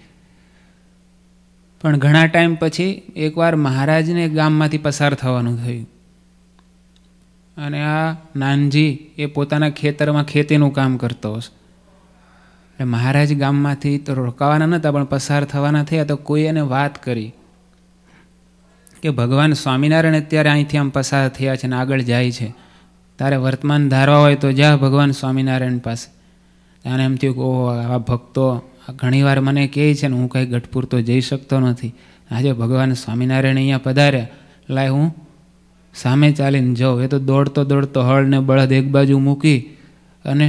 પણ ઘણા ટાઈમ પછી એકવાર મહારાજને ગામમાંથી પસાર થવાનું થયું અને આ નાનજી એ પોતાના ખેતરમાં ખેતીનું કામ કરતો હશે એટલે મહારાજ ગામમાંથી તો રોકાવાના નહોતા પણ પસાર થવાના થયા તો કોઈ એને વાત કરી કે ભગવાન સ્વામિનારાયણ અત્યારે અહીંથી આમ પસાર થયા છે ને આગળ જાય છે તારે વર્તમાન ધારવા હોય તો જા ભગવાન સ્વામિનારાયણ પાસે અને એમ થયું કે ઓહો આવા ભક્તો ઘણીવાર મને કહે છે ને હું કંઈ ગઢપુર તો જઈ શકતો નથી આજે ભગવાન સ્વામિનારાયણ અહીંયા પધાર્યા લાય હું સામે ચાલીને જાઉં એ તો દોડતો દોડતો હળને બળદ એક બાજુ મૂકી અને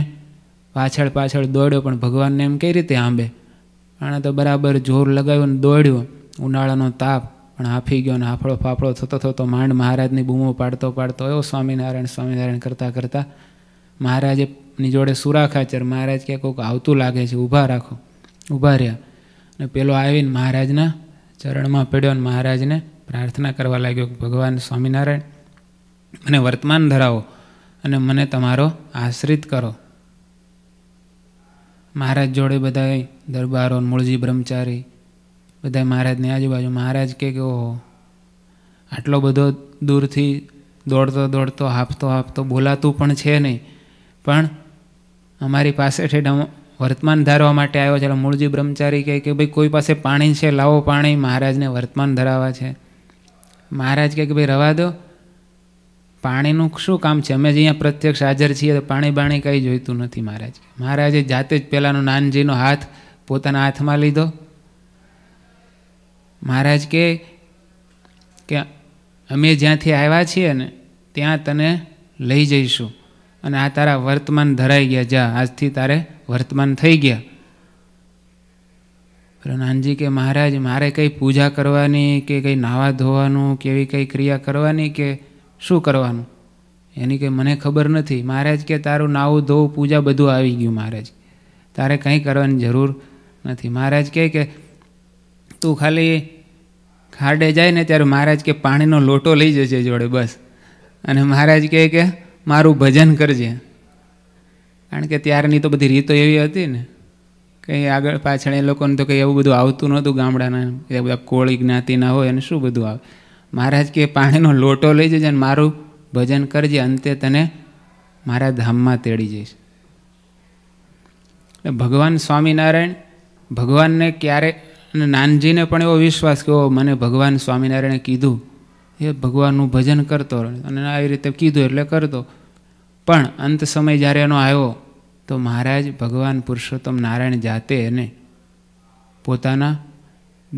પાછળ પાછળ દોડ્યો પણ ભગવાનને એમ કઈ રીતે આંબે આણે તો બરાબર જોર લગાવ્યું ને દોડ્યો ઉનાળાનો તાપ પણ હાફી ગયો ને હાફળો ફાફળો થતો થતો માંડ મહારાજની બૂમો પાડતો પાડતો એવો સ્વામિનારાયણ સ્વામિનારાયણ કરતાં કરતાં મહારાજે ની જોડે સુરાખાચર મહારાજ કે કોઈક આવતું લાગે છે ઊભા રાખો ઊભા રહ્યા અને પેલો આવીને મહારાજના ચરણમાં પડ્યો અને મહારાજને પ્રાર્થના કરવા લાગ્યો ભગવાન સ્વામિનારાયણ મને વર્તમાન ધરાવો અને મને તમારો આશ્રિત કરો મહારાજ જોડે બધા દરબારો મૂળજી બ્રહ્મચારી બધા મહારાજની આજુબાજુ મહારાજ કે ઓહો આટલો બધો દૂરથી દોડતો દોડતો હાફતો હાફતો બોલાતું પણ છે નહીં પણ અમારી પાસે વર્તમાન ધારવા માટે આવ્યો છે મૂળજી બ્રહ્મચારી કહે કે ભાઈ કોઈ પાસે પાણી છે લાવો પાણી મહારાજને વર્તમાન ધરાવવા છે મહારાજ કહે કે ભાઈ રવા દો પાણીનું શું કામ છે અમે જ અહીંયા પ્રત્યક્ષ હાજર છીએ તો પાણી બાણી કંઈ જોઈતું નથી મહારાજ મહારાજે જાતે જ પહેલાંનો નાનજીનો હાથ પોતાના હાથમાં લીધો મહારાજ કે કે અમે જ્યાંથી આવ્યા છીએ ને ત્યાં તને લઈ જઈશું અને આ તારા વર્તમાન ધરાઈ ગયા જા આજથી તારે વર્તમાન થઈ ગયા નાનજી કે મહારાજ મારે કંઈ પૂજા કરવાની કે કંઈ નાહવા ધોવાનું કે એવી કંઈ ક્રિયા કરવાની કે શું કરવાનું એની કંઈ મને ખબર નથી મહારાજ કે તારું નાવું ધોવું પૂજા બધું આવી ગયું મહારાજ તારે કંઈ કરવાની જરૂર નથી મહારાજ કહે કે તું ખાલી ખાડે જાય ને ત્યારે મહારાજ કે પાણીનો લોટો લઈ જજે જોડે બસ અને મહારાજ કહે કે મારું ભજન કરજે કારણ કે ત્યારની તો બધી રીતો એવી હતી ને કંઈ આગળ પાછળ એ લોકોને તો કંઈ એવું બધું આવતું નહોતું ગામડાના એ બધા કોળી જ્ઞાતિના હોય અને શું બધું આવે મહારાજ કે પાણીનો લોટો લઈ જજે અને મારું ભજન કરજે અંતે તને મારા ધામમાં તેડી જઈશ એટલે ભગવાન સ્વામિનારાયણ ભગવાનને ક્યારે અને નાનજીને પણ એવો વિશ્વાસ કે મને ભગવાન સ્વામિનારાયણે કીધું એ ભગવાનનું ભજન કરતો અને આવી રીતે કીધું એટલે કરતો પણ અંત સમય જ્યારે એનો આવ્યો તો મહારાજ ભગવાન પુરુષોત્તમ નારાયણ જાતે એને પોતાના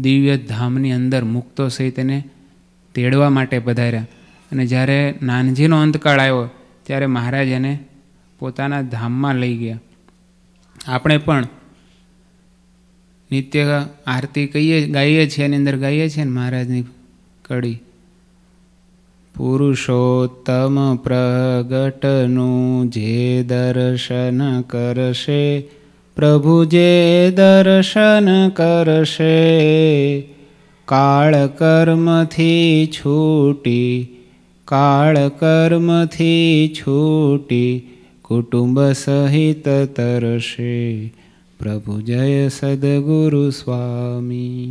દિવ્ય ધામની અંદર મુક્તો સહિત એને તેડવા માટે પધાર્યા અને જ્યારે નાનજીનો અંતકાળ આવ્યો ત્યારે મહારાજ એને પોતાના ધામમાં લઈ ગયા આપણે પણ નિત્ય આરતી કહીએ ગાઈએ છીએ એની અંદર ગાઈએ છીએ ને મહારાજની કડી પુરુષોત્તમ પ્રગટનું જે દર્શન કરશે પ્રભુ જે દર્શન કરશે કાળ કર્મથી છૂટી કાળ કર્મથી છૂટી કુટુંબ સહિત તરશે પ્રભુ જય સદગુરુ સ્વામી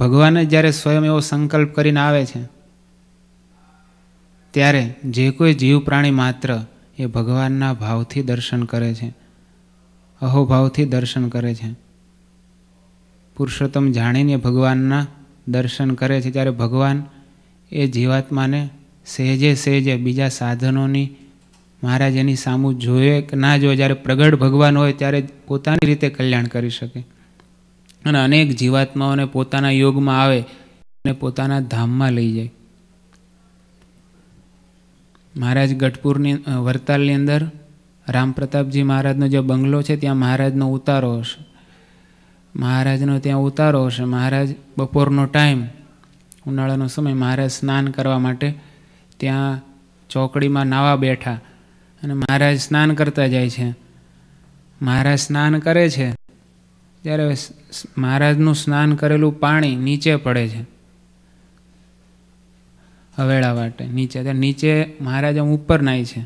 ભગવાન જ્યારે સ્વયં એવો સંકલ્પ કરીને આવે છે ત્યારે જે કોઈ જીવ પ્રાણી માત્ર એ ભગવાનના ભાવથી દર્શન કરે છે અહોભાવથી દર્શન કરે છે પુરુષોત્તમ જાણીને ભગવાનના દર્શન કરે છે ત્યારે ભગવાન એ જીવાત્માને સહેજે સહેજે બીજા સાધનોની મહારાજ એની સામું જોઈએ કે ના જોયે જ્યારે પ્રગઢ ભગવાન હોય ત્યારે પોતાની રીતે કલ્યાણ કરી શકે અને અનેક જીવાત્માઓને પોતાના યોગમાં આવે અને પોતાના ધામમાં લઈ જાય મહારાજ ગઢપુરની વરતાલની અંદર રામપ્રતાપજી મહારાજનો જે બંગલો છે ત્યાં મહારાજનો ઉતારો હશે મહારાજનો ત્યાં ઉતારો હશે મહારાજ બપોરનો ટાઈમ ઉનાળાનો સમય મહારાજ સ્નાન કરવા માટે ત્યાં ચોકડીમાં નાવા બેઠા અને મહારાજ સ્નાન કરતા જાય છે મહારાજ સ્નાન કરે છે ત્યારે મહારાજનું સ્નાન કરેલું પાણી નીચે પડે છે હવેળા માટે નીચે નીચે મહારાજ આમ ઉપર નાય છે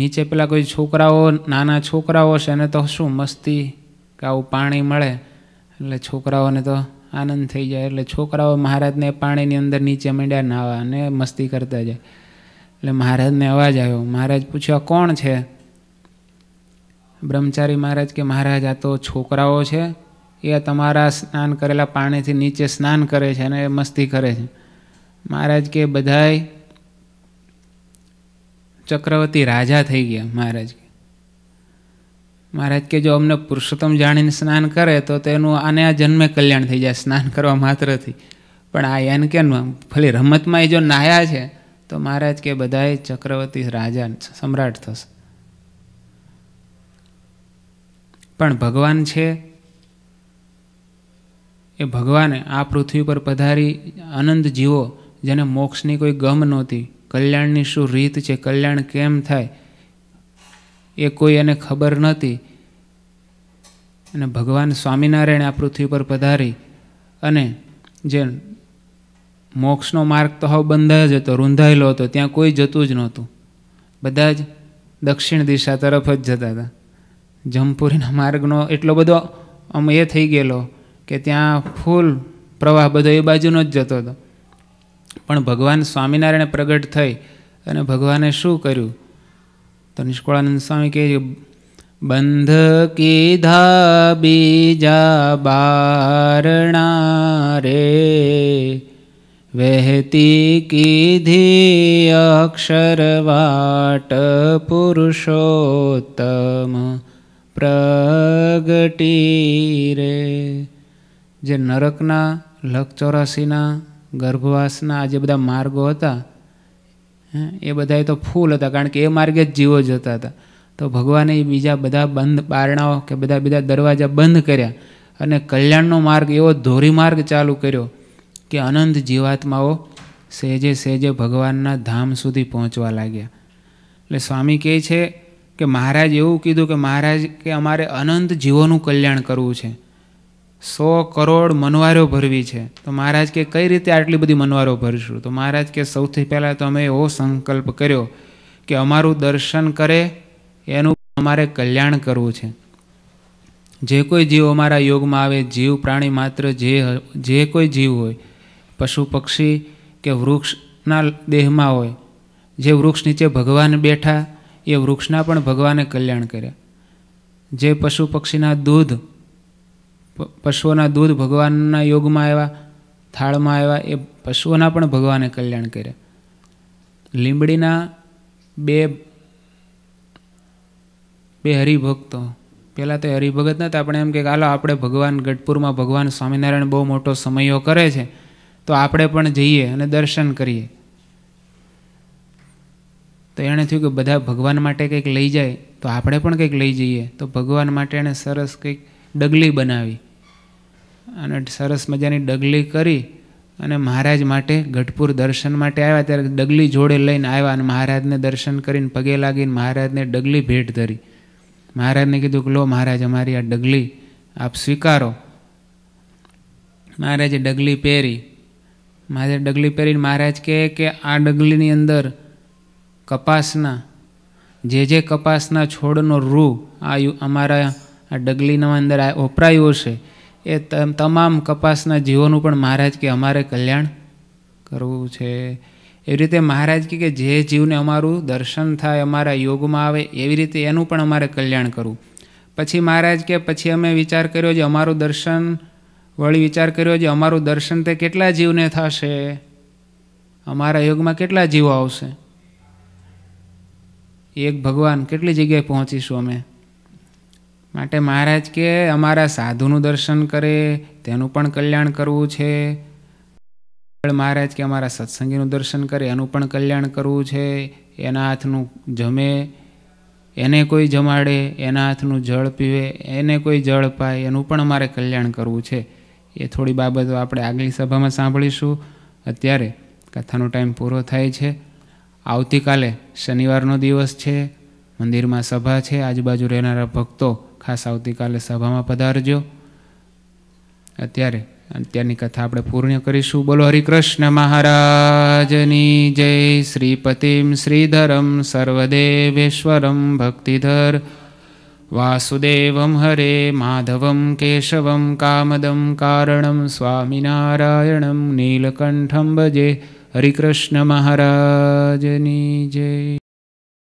નીચે પેલા કોઈ છોકરાઓ નાના છોકરાઓ છે એને તો શું મસ્તી કે આવું પાણી મળે એટલે છોકરાઓને તો આનંદ થઈ જાય એટલે છોકરાઓ મહારાજને પાણીની અંદર નીચે માંડ્યા નાવા અને મસ્તી કરતા જાય એટલે મહારાજને અવાજ આવ્યો મહારાજ પૂછ્યા કોણ છે બ્રહ્મચારી મહારાજ કે મહારાજ આ તો છોકરાઓ છે એ તમારા સ્નાન કરેલા પાણીથી નીચે સ્નાન કરે છે અને મસ્તી કરે છે મહારાજ કે બધાય ચક્રવર્તી રાજા થઈ ગયા મહારાજ મહારાજ કે જો અમને પુરુષોત્તમ જાણીને સ્નાન કરે તો તેનું આને આ જન્મે કલ્યાણ થઈ જાય સ્નાન કરવા માત્રથી પણ આ એન કે ભલે રમતમાં એ જો નાયા છે તો મહારાજ કે બધાએ ચક્રવર્તી રાજા સમ્રાટ થશે પણ ભગવાન છે એ ભગવાને આ પૃથ્વી પર પધારી અનંત જીવો જેને મોક્ષની કોઈ ગમ નહોતી કલ્યાણની શું રીત છે કલ્યાણ કેમ થાય એ કોઈ એને ખબર નહોતી અને ભગવાન સ્વામિનારાયણ આ પૃથ્વી પર પધારી અને જે મોક્ષનો માર્ગ તો હવે બંધાય જ હતો રૂંધાયેલો હતો ત્યાં કોઈ જતું જ નહોતું બધા જ દક્ષિણ દિશા તરફ જ જતા હતા જમપુરીના માર્ગનો એટલો બધો આમ એ થઈ ગયેલો કે ત્યાં ફૂલ પ્રવાહ બધો એ બાજુનો જ જતો હતો પણ ભગવાન સ્વામિનારાયણ પ્રગટ થઈ અને ભગવાને શું કર્યું તો નિષ્કુળાનંદ સ્વામી કહે બંધ કીધા બીજા બારણા રે વહેતી કીધી અક્ષર વાટ પુરુષોત્તમ પ્રગટી રે જે નરકના લખ ચોરાસીના ગર્ભવાસના આ જે બધા માર્ગો હતા એ બધાએ તો ફૂલ હતા કારણ કે એ માર્ગે જ જીવો જતા હતા તો ભગવાને એ બીજા બધા બંધ બારણાઓ કે બધા બધા દરવાજા બંધ કર્યા અને કલ્યાણનો માર્ગ એવો ધોરી માર્ગ ચાલુ કર્યો કે અનંત જીવાત્માઓ સહેજે સહેજે ભગવાનના ધામ સુધી પહોંચવા લાગ્યા એટલે સ્વામી કહે છે કે મહારાજ એવું કીધું કે મહારાજ કે અમારે અનંત જીવોનું કલ્યાણ કરવું છે સો કરોડ મનવારો ભરવી છે તો મહારાજ કે કઈ રીતે આટલી બધી મનવારો ભરશું તો મહારાજ કે સૌથી પહેલાં તો અમે એવો સંકલ્પ કર્યો કે અમારું દર્શન કરે એનું અમારે કલ્યાણ કરવું છે જે કોઈ જીવ અમારા યોગમાં આવે જીવ પ્રાણી માત્ર જે જે કોઈ જીવ હોય પશુ પક્ષી કે વૃક્ષના દેહમાં હોય જે વૃક્ષ નીચે ભગવાન બેઠા એ વૃક્ષના પણ ભગવાને કલ્યાણ કર્યા જે પશુ પક્ષીના દૂધ પશુઓના દૂધ ભગવાનના યોગમાં આવ્યા થાળમાં આવ્યા એ પશુઓના પણ ભગવાને કલ્યાણ કરે લીંબડીના બે બે હરિભક્તો પહેલાં તો હરિભગત નહોતા આપણે એમ કે હાલો આપણે ભગવાન ગઢપુરમાં ભગવાન સ્વામિનારાયણ બહુ મોટો સમયો કરે છે તો આપણે પણ જઈએ અને દર્શન કરીએ તો એણે થયું કે બધા ભગવાન માટે કંઈક લઈ જાય તો આપણે પણ કંઈક લઈ જઈએ તો ભગવાન માટે એણે સરસ કંઈક ડગલી બનાવી અને સરસ મજાની ડગલી કરી અને મહારાજ માટે ગઢપુર દર્શન માટે આવ્યા ત્યારે ડગલી જોડે લઈને આવ્યા અને મહારાજને દર્શન કરીને પગે લાગીને મહારાજને ડગલી ભેટ ધરી મહારાજને કીધું કે લો મહારાજ અમારી આ ડગલી આપ સ્વીકારો મહારાજે ડગલી પહેરી મહારાજે ડગલી પહેરીને મહારાજ કહે કે આ ડગલીની અંદર કપાસના જે જે કપાસના છોડનો રૂ આ અમારા આ ડગલીના અંદર વપરાયો છે એ તમામ કપાસના જીવોનું પણ મહારાજ કે અમારે કલ્યાણ કરવું છે એવી રીતે મહારાજ કે જે જીવને અમારું દર્શન થાય અમારા યોગમાં આવે એવી રીતે એનું પણ અમારે કલ્યાણ કરવું પછી મહારાજ કે પછી અમે વિચાર કર્યો જે અમારું દર્શન વળી વિચાર કર્યો જે અમારું દર્શન તે કેટલા જીવને થશે અમારા યોગમાં કેટલા જીવો આવશે એક ભગવાન કેટલી જગ્યાએ પહોંચીશું અમે માટે મહારાજ કે અમારા સાધુનું દર્શન કરે તેનું પણ કલ્યાણ કરવું છે મહારાજ કે અમારા સત્સંગીનું દર્શન કરે એનું પણ કલ્યાણ કરવું છે એના હાથનું જમે એને કોઈ જમાડે એના હાથનું જળ પીવે એને કોઈ જળ પાય એનું પણ અમારે કલ્યાણ કરવું છે એ થોડી બાબતો આપણે આગલી સભામાં સાંભળીશું અત્યારે કથાનો ટાઈમ પૂરો થાય છે આવતીકાલે શનિવારનો દિવસ છે મંદિરમાં સભા છે આજુબાજુ રહેનારા ભક્તો ખાસ આવતીકાલે સભામાં પધારજો અત્યારે અત્યારની કથા આપણે પૂર્ણ કરીશું બોલો હરિકૃષ્ણ મહારાજની જય શ્રીપતિમ શ્રીધરમ સર્વદેવેશ્વરમ ભક્તિધર વાસુદેવમ હરે માધવમ કેશવમ કામદમ કારણમ સ્વામિનારાયણમ નીલકંઠમ ભજે હરિકૃષ્ણ મહારાજની જય